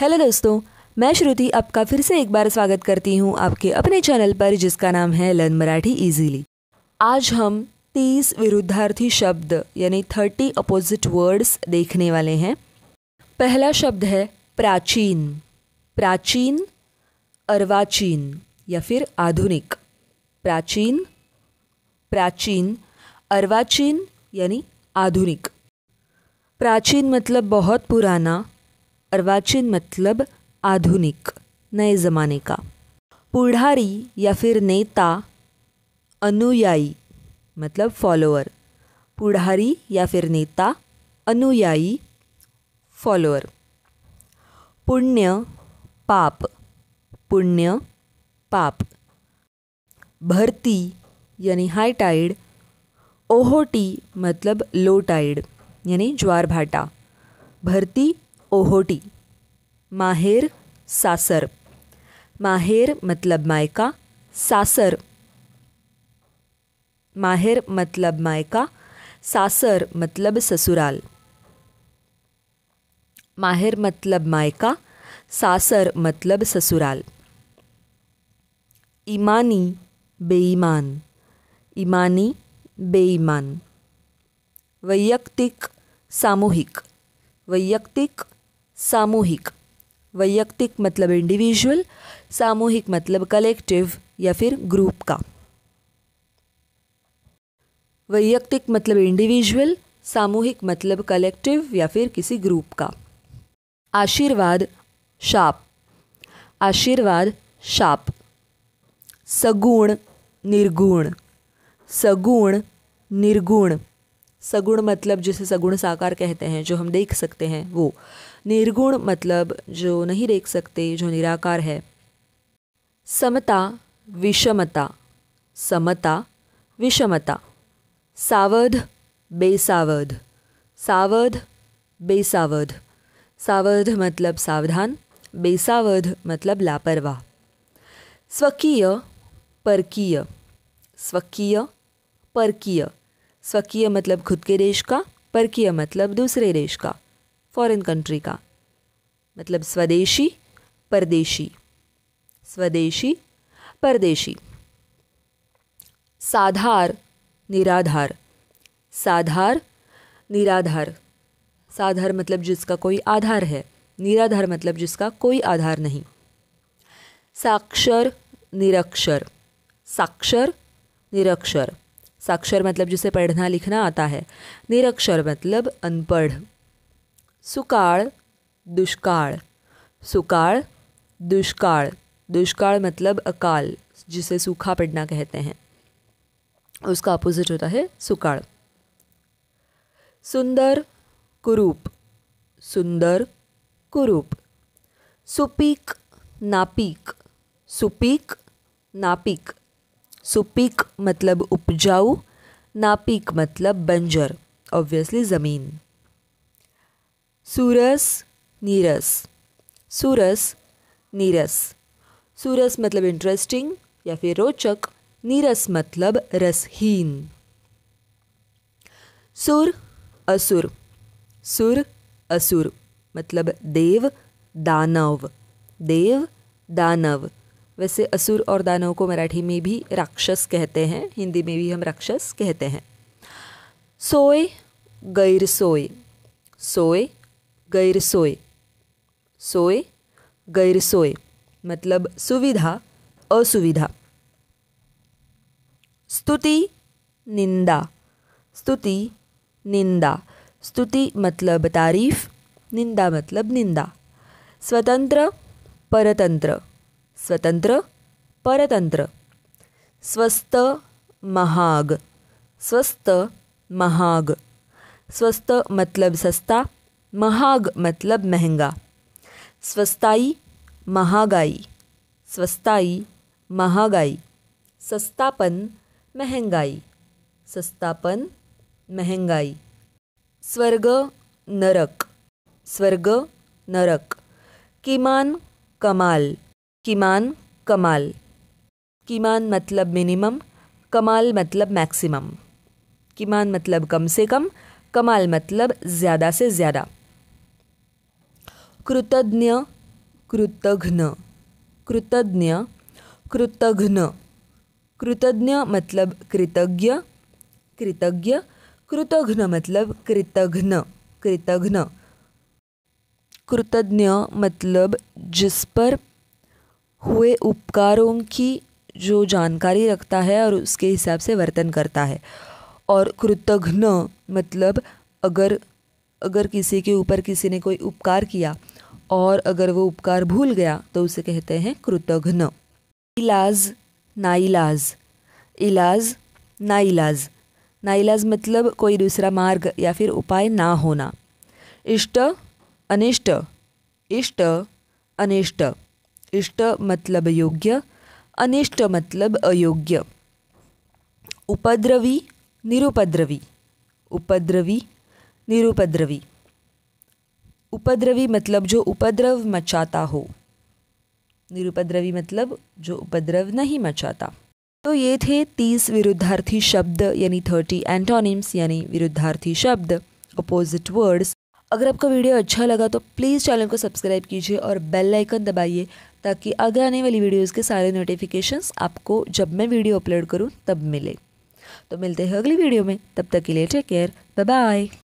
hello दोस्तों मैं श्रुति आपका फिर से एक बार स्वागत करती हूँ आपके अपने चैनल पर जिसका नाम है लर्न मराठी इजीली आज हम तीस विरुद्धार्थी शब्द यानी थर्टी अपोजिट वर्ड्स देखने वाले हैं पहला शब्द है प्राचीन प्राचीन अर्वाचीन या फिर आधुनिक प्राचीन प्राचीन अर्वाचीन यानी आधुनिक प्राचीन मतलब बहुत पुराना अर्वाचीन मतलब आधुनिक नए ज़माने का पुढ़ारी या फिर नेता अनुयायी मतलब फॉलोअर पुढ़ारी या फिर नेता अनुयायी फॉलोअर पुण्य पाप पुण्य पाप भर्ती यानी हाई टाइड ओहोटी मतलब लो टाइड यानी ज्वार भाटा भर्ती ओहोटी माहेर सासर माहेर मतलब मायका सासर माहेर मतलब मायका सासर मतलब ससुराल माहेर मतलब मायका सासर मतलब ससुराल इमानी बेईमान इमानी बेईमान वैयक्तिक सामूहिक वैयक्तिक सामूहिक वैयक्तिक मतलब इंडिविजुअल सामूहिक मतलब कलेक्टिव या फिर ग्रुप का वैयक्तिक मतलब इंडिविजुअल सामूहिक मतलब कलेक्टिव या फिर किसी ग्रुप का आशीर्वाद शाप आशीर्वाद शाप सगुण निर्गुण सगुण निर्गुण सगुण मतलब जिसे सगुण साकार कहते हैं जो हम देख सकते हैं वो निर्गुण मतलब जो नहीं देख सकते जो निराकार है समता विषमता समता विषमता सावध बेसावध सावध बेसावध सावध मतलब सावधान बेसावध मतलब लापरवाह स्वकीय परकीय स्वकीय परकीय स्वकीय मतलब खुद के देश का परकीय मतलब दूसरे देश का फॉरेन कंट्री का मतलब स्वदेशी परदेशी स्वदेशी परदेशी साधार निराधार साधार निराधार साधार मतलब जिसका कोई आधार है निराधार मतलब जिसका कोई आधार नहीं साक्षर निरक्षर साक्षर निरक्षर साक्षर मतलब जिसे पढ़ना लिखना आता है निरक्षर मतलब अनपढ़ सुकाल दुष्का सुकाल दुष्का दुष्काल मतलब अकाल जिसे सूखा पड़ना कहते हैं उसका अपोजिट होता है सुकाल सुंदर कुरूप सुंदर कुरूप सुपीक नापीक सुपीक नापीक सुपीक मतलब उपजाऊ नापीक मतलब बंजर ऑब्वियसली ज़मीन सूरस नीरस सूरस नीरस सूरस मतलब इंटरेस्टिंग या फिर रोचक नीरस मतलब रसहीन सुर असुर सुर असुर मतलब देव दानव देव दानव वैसे असुर और दानव को मराठी में भी राक्षस कहते हैं हिंदी में भी हम राक्षस कहते हैं सोए गैर सोए सोए गैर सोए सोए गैर सोए मतलब सुविधा असुविधा स्तुति निंदा स्तुति निंदा स्तुति मतलब तारीफ निंदा मतलब निंदा स्वतंत्र परतंत्र स्वतंत्र परतंत्र स्वस्त महाग स्वस्थ महाग स्वस्थ मतलब सस्ता महाग मतलब महंगा स्वस्ताई महागाई स्वस्ताई महागाई सस्तापन महंगाई सस्तापन महंगाई स्वर्ग नरक स्वर्ग नरक किमान कमाल किमान कमाल किमान मतलब मिनिमम कमाल मतलब मैक्सिमम किमान मतलब कम से कम कमाल मतलब ज़्यादा से ज़्यादा कृतज्ञ कृतघ्न कृतज्ञ कृतघ्न कृतज्ञ मतलब कृतज्ञ कृतज्ञ कृतघ्न मतलब कृतघ्न कृतघ्न कृतज्ञ मतलब जिस पर हुए उपकारों की जो जानकारी रखता है और उसके हिसाब से वर्तन करता है और कृतघ्न मतलब अगर अगर किसी के ऊपर किसी ने कोई उपकार किया और अगर वो उपकार भूल गया तो उसे कहते हैं कृतघ्न इलाज नाइलाज इलाज नाइलाज नाइलाज मतलब कोई दूसरा मार्ग या फिर उपाय ना होना इष्ट अनिष्ट इष्ट अनिष्ट इष्ट मतलब योग्य अनिष्ट मतलब अयोग्य उपद्रवी निरुपद्रवी उपद्रवी निरुपद्रवी उपद्रवी मतलब जो उपद्रव मचाता हो निरुपद्रवी मतलब जो उपद्रव नहीं मचाता तो ये थे तीस विरुद्धार्थी शब्द यानी थर्टी एंटोनिम्स यानी विरुद्धार्थी शब्द अपोजिट वर्ड्स अगर आपका वीडियो अच्छा लगा तो प्लीज़ चैनल को सब्सक्राइब कीजिए और बेल आइकन दबाइए ताकि आगे आने वाली वीडियोज़ के सारे नोटिफिकेशंस आपको जब मैं वीडियो अपलोड करूँ तब मिले तो मिलते हैं अगली वीडियो में तब तक के लिए टेक केयर बाय